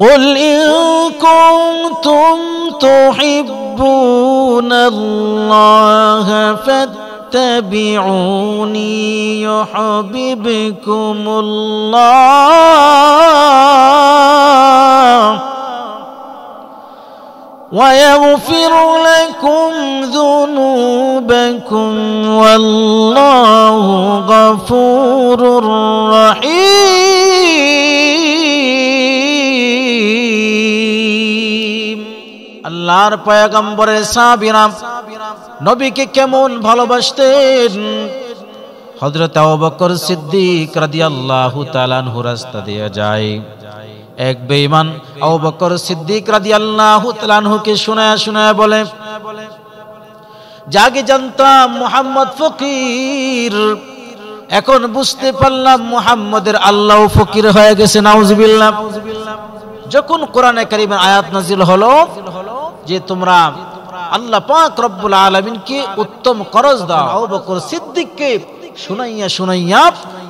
قل إن كنتم تحبون الله فاتبعوني يحببكم الله ويغفر لكم ذنوبكم والله غفور رحيم আল্লাহর পয়গম্বরের সাবিরাম নবীকে কেমন ভালোবাসতেন হজরত বকর সিদ্দিক রাদি আল্লাহ তালান হুরাস্তা দিয়ে যায় এক বেঈমান আবু বকর সিদ্দিক রাদি আল্লাহ তালানহুকে শোনায় শোনায় বলে জাগে জানতাম মোহাম্মদ ফকির এখন বুঝতে পারলাম মোহাম্মদের আল্লাহ ফকির হয়ে গেছে নাউজবিল্লাহ যখন কোরআনে কারিমের আয়াত নাজিল হলো যে তোমরা আল্লাহ পাক রব্বুল আলমিনকে উত্তম করজ দাও আবু বকর সিদ্দিককে শুনাইয়া শুনাইয়া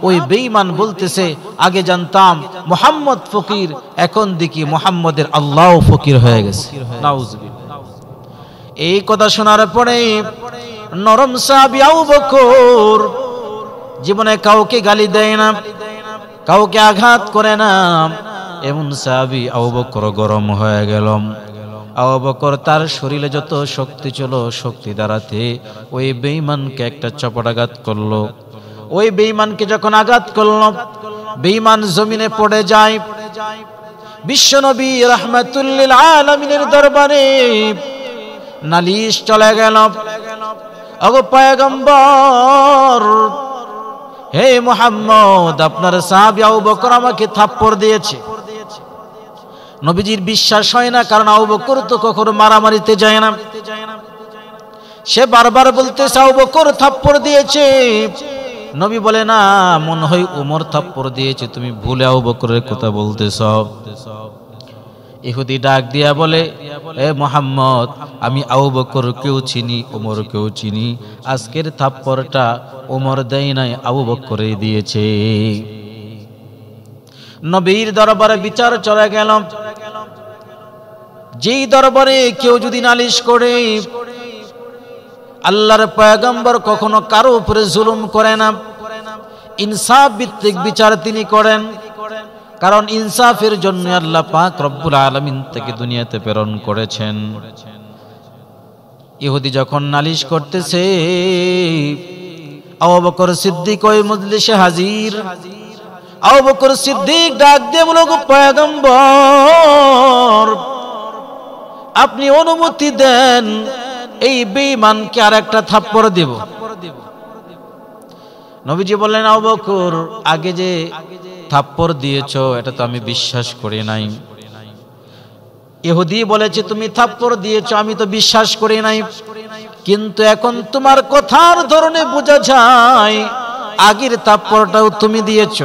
ওই বেঈমান বলতেছে আগে জানতাম মোহাম্মদ ফকির এখন দেখি মোহাম্মদের আল্লাহ ফকির হয়ে গেছে এই কথা শোনার পরে নরম সাহাবি আউ বকর জীবনে কাউকে গালি দেয় না কাউকে আঘাত করে না এমন সাহাবি আউ বকর গরম হয়ে গেল আবাবকর তার শরীরে যত শক্তি ছিল শক্তি দ্বারাতে ওই বেঈমানকে একটা চপটাঘাত করলো ওই বেঈমানকে যখন আঘাত করল বেঈমান জমিনে পড়ে যায় বিশ্বনবী রহমাতুল্লিল আলামিনের দরবারে নালিশ চলে গেল আগো পয়গম্বর হে মোহাম্মদ আপনার সাহাবি আবু বকর আমাকে থাপ্পড় দিয়েছে নবীজির বিশ্বাস হয় না কারণ আবু বকর তো কখনো মারামারিতে যায় না সে বারবার বলতেছে আবু বকর থাপ্পড় দিয়েছে নবী বলে না মনে হয় উমর থাপ্পড় দিয়েছে তুমি ভুলে আবু বকরের কথা বলতেছ ইহুদি ডাক দিয়া বলে এ মোহাম্মদ আমি আবু কেউ চিনি কেউ চিনি আজকের থাপ্পড়টা ওমর দেয় নাই আবু বকরে দিয়েছে নবীর দরবারে বিচার চলে গেলাম যেই দরবারে কেউ যদি নালিশ করে আল্লাহর পয়গম্বর কখনো কারো উপরে জুলুম করে না ইনসাফ ভিত্তিক বিচার তিনি করেন কারণ ইনসাফের জন্য আল্লাহ পাক রব্বুল আলমিন থেকে দুনিয়াতে প্রেরণ করেছেন ইহুদি যখন নালিশ করতেছে আবকর সিদ্দিক ওই মজলিসে হাজির আবকর সিদ্দিক ডাক দিয়ে বলো পয়গম্বর আপনি অনুমতি দেন এই বেঈমানকে আর একটা থাপ্পড় দেব নবীজি বললেন অবকর আগে যে থাপ্পড় দিয়েছ এটা তো আমি বিশ্বাস করি নাই ইহুদি বলেছে তুমি থাপ্পড় দিয়েছ আমি তো বিশ্বাস করি নাই কিন্তু এখন তোমার কথার ধরনে বোঝা যায় আগের থাপ্পড়টাও তুমি দিয়েছ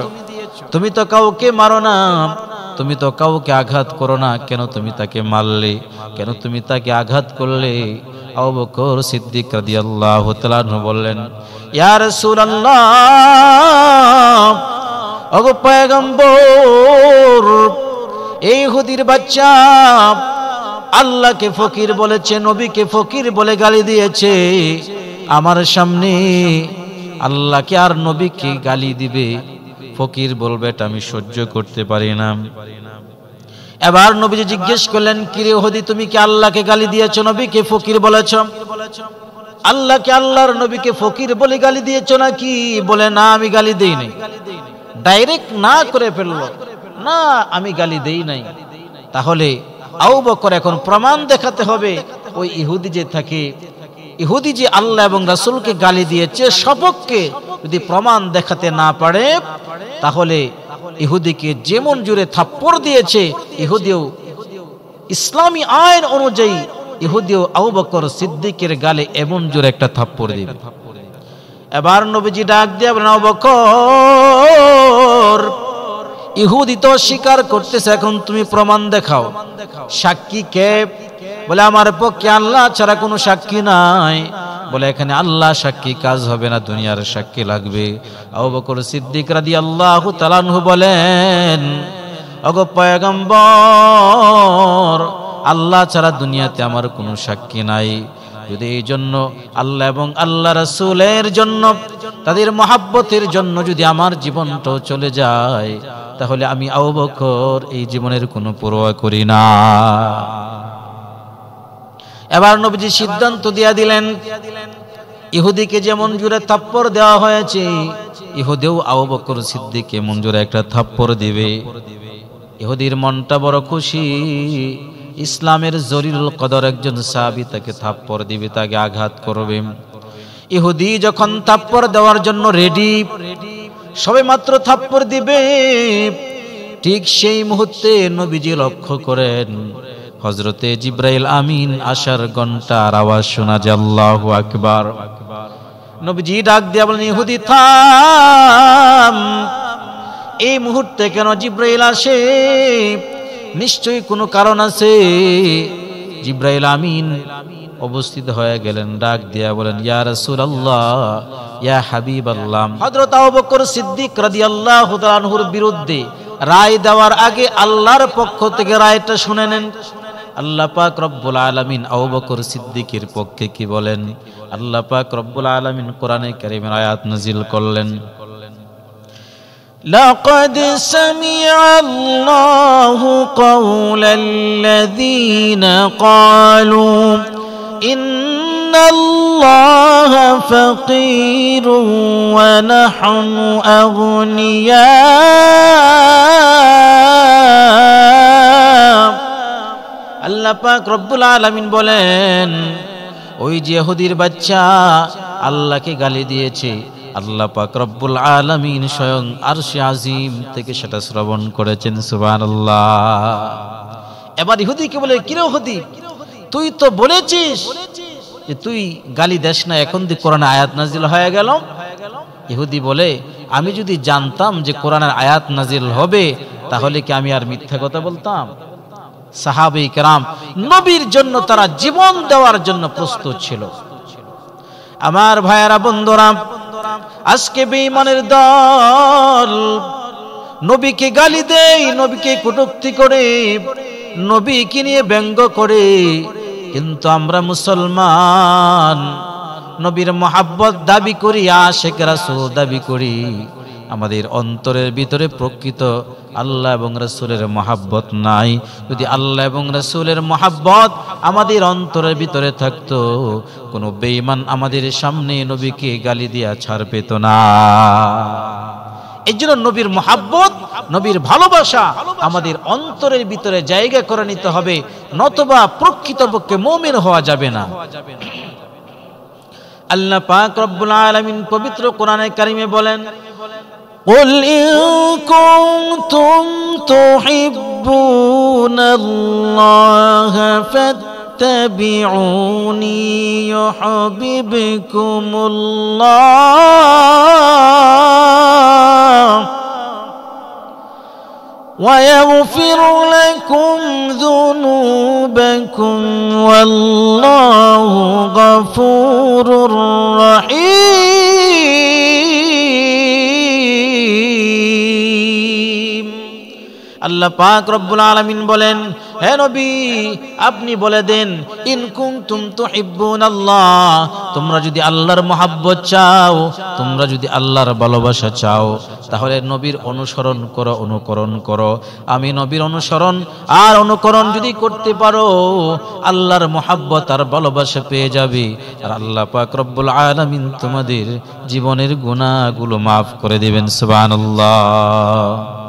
তুমি তো কাউকে মারো না তুমি তো কাউকে আঘাত করো না কেন তুমি তাকে মারলে কেন তুমি তাকে আঘাত করলে আবু বকর সিদ্দিক রাদিয়াল্লাহু তাআলা বললেন ইয়া রাসূলুল্লাহ ওগো পয়গম্বর এই ইহুদির বাচ্চা আল্লাহকে ফকির বলেছে নবীকে ফকির বলে গালি দিয়েছে আমার সামনে আল্লাহকে আর নবীকে গালি দিবে ফকির বলবে এটা আমি সহ্য করতে পারি না এবার নবীজি জিজ্ঞেস করলেন কিরে হদি তুমি কি আল্লাহকে গালি দিয়েছ নবীকে ফকির বলেছ আল্লাহকে আল্লাহর নবীকে ফকির বলে গালি দিয়েছ নাকি বলে না আমি গালি দেই নাই ডাইরেক্ট না করে ফেললো না আমি গালি দেই নাই তাহলে আউ বকর এখন প্রমাণ দেখাতে হবে ওই ইহুদি যে থাকে ইহুদি যে আল্লাহ এবং রাসুলকে গালি দিয়েছে সবককে যদি প্রমাণ দেখাতে না পারে তাহলে ইহুদিকে যেমন জুড়ে থাপ্পর দিয়েছে ইহুদিও ইসলামী আইন অনুযায়ী ইহুদিও আউ বকর সিদ্দিকের গালে এমন জোরে একটা থাপ্পর দিবে এবার নবীজি ডাক দিয়ে নাও বকর ইহুদি তো স্বীকার করতেছে এখন তুমি প্রমাণ দেখাও সাক্ষী কে বলে আমার পক্ষে আল্লাহ ছাড়া কোনো সাক্ষী নাই বলে এখানে আল্লাহ সাক্ষী কাজ হবে না দুনিয়ার সাক্ষী লাগবে আবু সিদ্দিক রাদি আল্লাহ তালানহু বলেন অগো আল্লাহ ছাড়া দুনিয়াতে আমার কোনো সাক্ষী নাই যদি এই জন্য আল্লাহ এবং আল্লাহ রাসুলের জন্য তাদের মহাব্বতের জন্য যদি আমার জীবনটাও চলে যায় তাহলে আমি আবকর এই জীবনের কোনো পরোয়া করি না এবার নবীজি সিদ্ধান্ত দিয়া দিলেন ইহুদিকে যে মঞ্জুরে থাপ্পর দেওয়া হয়েছে ইহুদেও আবু বকর সিদ্দিককে মঞ্জুরে একটা থাপ্পর দিবে ইহুদির মনটা বড় খুশি ইসলামের জরিরুল কদর একজন সাহাবি তাকে থাপ্পর দিবে তাকে আঘাত করবে ইহুদি যখন থাপ্পর দেওয়ার জন্য রেডি সবে মাত্র থাপ্পর দিবে ঠিক সেই মুহূর্তে নবীজি লক্ষ্য করেন হজরতে জিব্রাইল আমিন আসার ঘন্টার আওয়াজ শোনা জাল্লাহু আকবার নবীজি ডাক দিয়া বলেন ইহুদি থাম এই মুহূর্তে কেন জিব্রাইল আসে নিশ্চয়ই কোনো কারণ আছে জিব্রাইল আমিন অবস্থিত হয়ে গেলেন ডাক দিয়া বলেন ইয়া রাসূলুল্লাহ ইয়া হাবিব আল্লাহ হযরত আবু বকর সিদ্দিক রাদিয়াল্লাহু তাআলার বিরুদ্ধে রায় দেওয়ার আগে আল্লাহর পক্ষ থেকে রায়টা শুনে নেন আল্লাহ পাক রব্বুল আলামিন আবু বকর সিদ্দিকের পক্ষে কি বলেন আল্লাহ পাক রব্বুল আলামিন কোরআনে কারীমের আয়াত নাজিল করলেন لقد سمع الله قول الذين قالوا إن الله فقير ونحن أغنياء আল্লাপাক রব্বুল আলমিন বলেন ওই জেহুদির বাচ্চা আল্লাহকে গালি দিয়েছে আল্লাহ পাক রব্বুল আলমিন স্বয়ং সে আজিম থেকে সেটা শ্রবণ করেছেন সুবান আল্লাহ এবার কে বলে কিরে হুদি তুই তো বলেছিস যে তুই গালি দেস না এখন দি কোরআন আয়াত নাজিল হয়ে গেল ইহুদি বলে আমি যদি জানতাম যে কোরআনের আয়াত নাজিল হবে তাহলে কি আমি আর মিথ্যা কথা বলতাম সাহাবি কেরাম নবীর জন্য তারা জীবন দেওয়ার জন্য প্রস্তুত ছিল আমার ভাইয়ারা বন্ধুরা আজকে বেঈমানের দল নবীকে গালি দেয় নবীকে কটুক্তি করে নবীকে নিয়ে ব্যঙ্গ করে কিন্তু আমরা মুসলমান নবীর মহাব্বত দাবি করি আশেখ রাসূল দাবি করি আমাদের অন্তরের ভিতরে প্রকৃত আল্লাহ এবং রসুলের মহাব্বত নাই যদি আল্লাহ এবং রসুলের মহাব্বত আমাদের অন্তরের ভিতরে থাকতো কোনো বেইমান আমাদের সামনে নবীকে গালি দিয়া ছাড় পেত না এই জন্য নবীর মহাব্বত নবীর ভালোবাসা আমাদের অন্তরের ভিতরে জায়গা করে নিতে হবে নতবা প্রকৃতপক্ষে মমিন হওয়া যাবে না আল্লাহ পাক রব্বুল আলমিন পবিত্র কোরআনে কারিমে বলেন قل إن كنتم تحبون الله فاتبعوني يحببكم الله ويغفر لكم ذنوبكم والله غفور رحيم আল্লাহ পাক রব্বুল আলামিন বলেন হে নবী আপনি বলে দেন ইন কুনতুম আল্লাহ তোমরা যদি আল্লাহর মহাব্বত চাও তোমরা যদি আল্লাহর ভালোবাসা চাও তাহলে নবীর অনুসরণ করো অনুকরণ করো আমি নবীর অনুসরণ আর অনুকরণ যদি করতে পারো আল্লাহর মহাব্বত আর ভালোবাসা পেয়ে যাবে আর আল্লাহ পাক রব্বুল আলামিন তোমাদের জীবনের গুণাগুলো মাফ করে দেবেন সুবহানাল্লাহ